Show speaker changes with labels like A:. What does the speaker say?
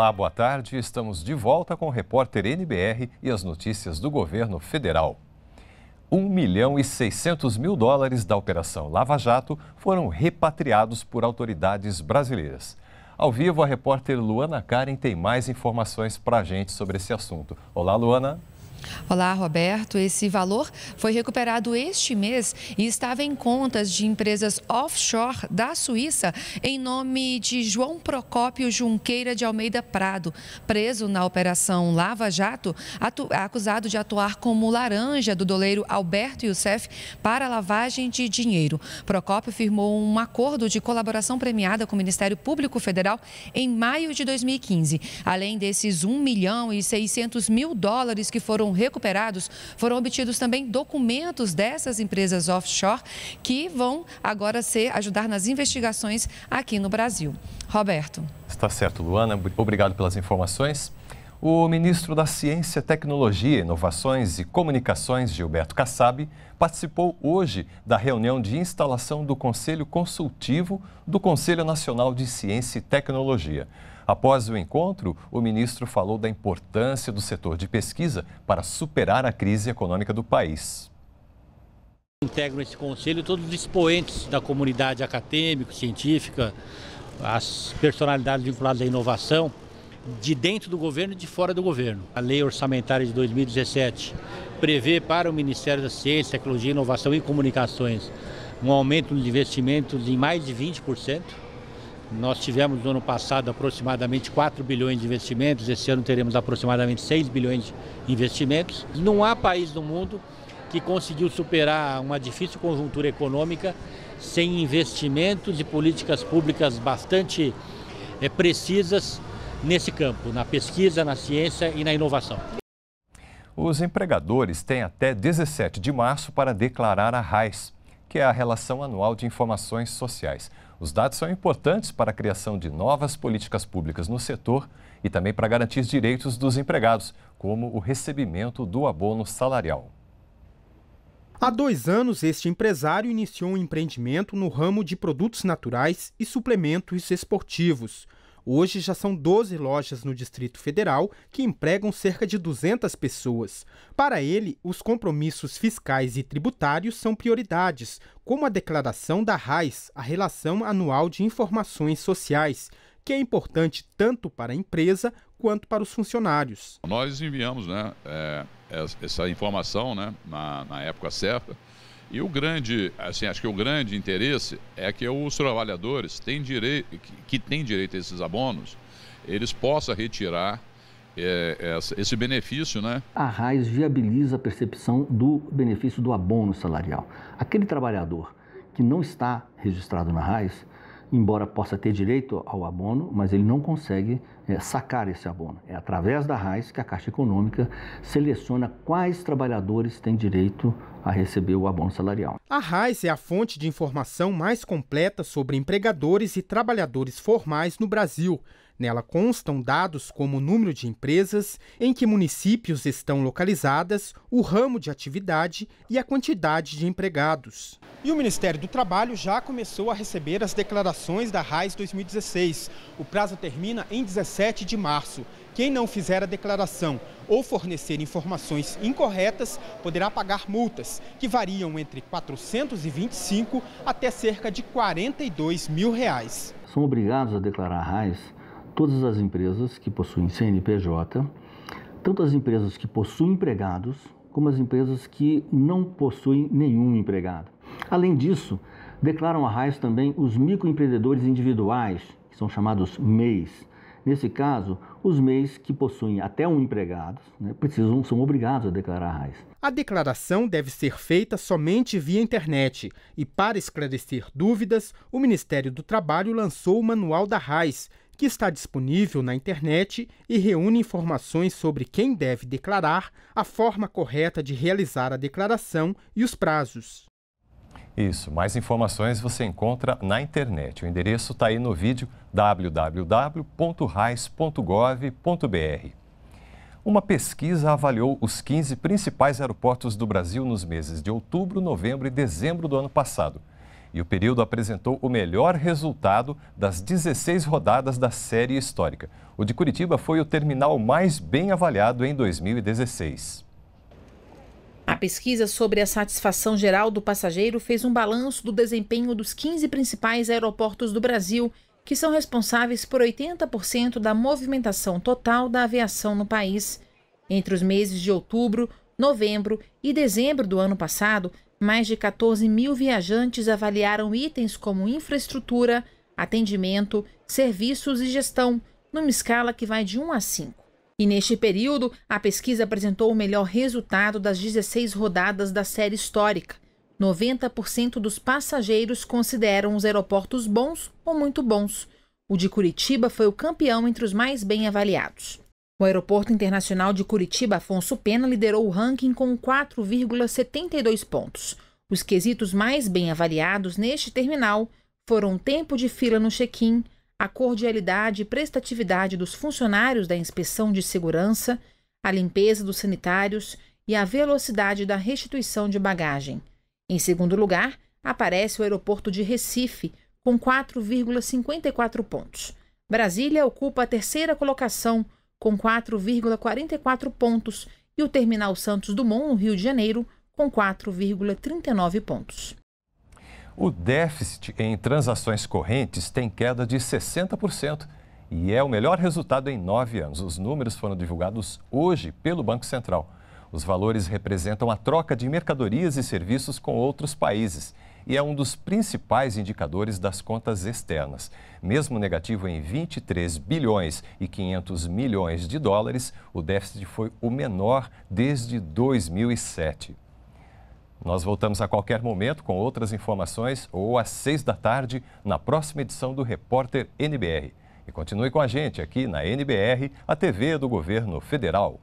A: Olá, boa tarde. Estamos de volta com o repórter NBR e as notícias do governo federal. 1 milhão e 600 mil dólares da Operação Lava Jato foram repatriados por autoridades brasileiras. Ao vivo, a repórter Luana Karen tem mais informações para a gente sobre esse assunto. Olá, Luana.
B: Olá, Roberto. Esse valor foi recuperado este mês e estava em contas de empresas offshore da Suíça em nome de João Procópio Junqueira de Almeida Prado, preso na Operação Lava Jato, acusado de atuar como laranja do doleiro Alberto Youssef para lavagem de dinheiro. Procópio firmou um acordo de colaboração premiada com o Ministério Público Federal em maio de 2015. Além desses 1 milhão e 600 mil dólares que foram foram recuperados, foram obtidos também documentos dessas empresas offshore que vão agora ser ajudar nas investigações aqui no Brasil. Roberto.
A: Está certo, Luana. Obrigado pelas informações. O ministro da Ciência, Tecnologia, Inovações e Comunicações, Gilberto Kassab, participou hoje da reunião de instalação do Conselho Consultivo do Conselho Nacional de Ciência e Tecnologia. Após o encontro, o ministro falou da importância do setor de pesquisa para superar a crise econômica do país. Integram esse
C: conselho todos os expoentes da comunidade acadêmica, científica, as personalidades vinculadas à inovação, de dentro do governo e de fora do governo. A lei orçamentária de 2017 prevê para o Ministério da Ciência, Tecnologia, Inovação e Comunicações um aumento de investimentos em mais de 20%. Nós tivemos no ano passado aproximadamente 4 bilhões de investimentos, esse ano teremos aproximadamente 6 bilhões de investimentos. Não há país no mundo que conseguiu superar uma difícil conjuntura econômica sem investimentos e políticas públicas bastante é, precisas nesse campo, na pesquisa, na ciência e na inovação.
A: Os empregadores têm até 17 de março para declarar a RAIS que é a Relação Anual de Informações Sociais. Os dados são importantes para a criação de novas políticas públicas no setor e também para garantir direitos dos empregados, como o recebimento do abono salarial.
C: Há dois anos, este empresário iniciou um empreendimento no ramo de produtos naturais e suplementos esportivos. Hoje já são 12 lojas no Distrito Federal que empregam cerca de 200 pessoas. Para ele, os compromissos fiscais e tributários são prioridades, como a declaração da RAIS, a Relação Anual de Informações Sociais, que é importante tanto para a empresa quanto para os funcionários.
A: Nós enviamos né, é, essa informação né, na, na época certa e o grande, assim, acho que o grande interesse é que os trabalhadores têm direito, que têm direito a esses abonos, eles possam retirar é, esse benefício, né?
C: A RAIS viabiliza a percepção do benefício do abono salarial. Aquele trabalhador que não está registrado na RAIS, embora possa ter direito ao abono, mas ele não consegue é, sacar esse abono. É através da RAIS que a Caixa Econômica seleciona quais trabalhadores têm direito a receber o abono salarial. A RAIS é a fonte de informação mais completa sobre empregadores e trabalhadores formais no Brasil. Nela constam dados como o número de empresas, em que municípios estão localizadas, o ramo de atividade e a quantidade de empregados. E o Ministério do Trabalho já começou a receber as declarações da RAIS 2016. O prazo termina em 17 de março. Quem não fizer a declaração ou fornecer informações incorretas poderá pagar multas, que variam entre 425 até cerca de 42 mil reais. São obrigados a declarar a RAIS todas as empresas que possuem CNPJ, tanto as empresas que possuem empregados, como as empresas que não possuem nenhum empregado. Além disso, declaram a RAIS também os microempreendedores individuais, que são chamados MEIs, Nesse caso, os MEIs que possuem até um empregado né, precisam, são obrigados a declarar a RAIS. A declaração deve ser feita somente via internet e, para esclarecer dúvidas, o Ministério do Trabalho lançou o Manual da RAIS, que está disponível na internet e reúne informações sobre quem deve declarar, a forma correta de realizar a declaração e os prazos.
A: Isso, mais informações você encontra na internet. O endereço está aí no vídeo www.rais.gov.br. Uma pesquisa avaliou os 15 principais aeroportos do Brasil nos meses de outubro, novembro e dezembro do ano passado. E o período apresentou o melhor resultado das 16 rodadas da série histórica. O de Curitiba foi o terminal mais bem avaliado em 2016.
B: A pesquisa sobre a satisfação geral do passageiro fez um balanço do desempenho dos 15 principais aeroportos do Brasil, que são responsáveis por 80% da movimentação total da aviação no país. Entre os meses de outubro, novembro e dezembro do ano passado, mais de 14 mil viajantes avaliaram itens como infraestrutura, atendimento, serviços e gestão, numa escala que vai de 1 a 5. E neste período, a pesquisa apresentou o melhor resultado das 16 rodadas da série histórica. 90% dos passageiros consideram os aeroportos bons ou muito bons. O de Curitiba foi o campeão entre os mais bem avaliados. O Aeroporto Internacional de Curitiba Afonso Pena liderou o ranking com 4,72 pontos. Os quesitos mais bem avaliados neste terminal foram tempo de fila no check-in, a cordialidade e prestatividade dos funcionários da inspeção de segurança, a limpeza dos sanitários e a velocidade da restituição de bagagem. Em segundo lugar, aparece o aeroporto de Recife, com 4,54 pontos. Brasília ocupa a terceira colocação, com 4,44 pontos, e o Terminal Santos Dumont, no Rio de Janeiro, com 4,39 pontos.
A: O déficit em transações correntes tem queda de 60% e é o melhor resultado em nove anos. Os números foram divulgados hoje pelo Banco Central. Os valores representam a troca de mercadorias e serviços com outros países e é um dos principais indicadores das contas externas. Mesmo negativo em 23 bilhões e 500 milhões de dólares, o déficit foi o menor desde 2007. Nós voltamos a qualquer momento com outras informações ou às seis da tarde na próxima edição do Repórter NBR. E continue com a gente aqui na NBR, a TV do Governo Federal.